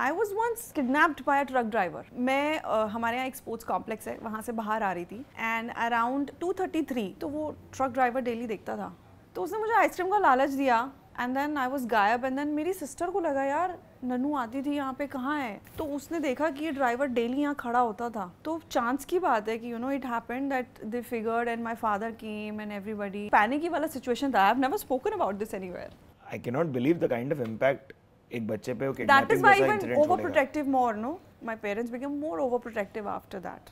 I was once kidnapped by a truck driver मैं आ, हमारे यहाँ एक स्पोर्ट्स कॉम्प्लेक्स है वहाँ से बाहर आ रही थी and around two thirty three तो वो ट्रक ड्राइवर डेली देखता था तो उसने मुझे आइसक्रीम का लालच दिया एंड देन आई वॉज गायब एंड देन मेरी सिस्टर को लगा यार ननू आती थी यहाँ पे कहाँ है तो उसने देखा कि ये ड्राइवर डेली यहाँ खड़ा होता था तो चांस की बात है कि you know it happened that the figured and my father came and everybody panic वाला सिचुएशन था I have never spoken about this anywhere I cannot believe the kind of impact एक बच्चे पे that is why over protective more no my parents become more over protective after that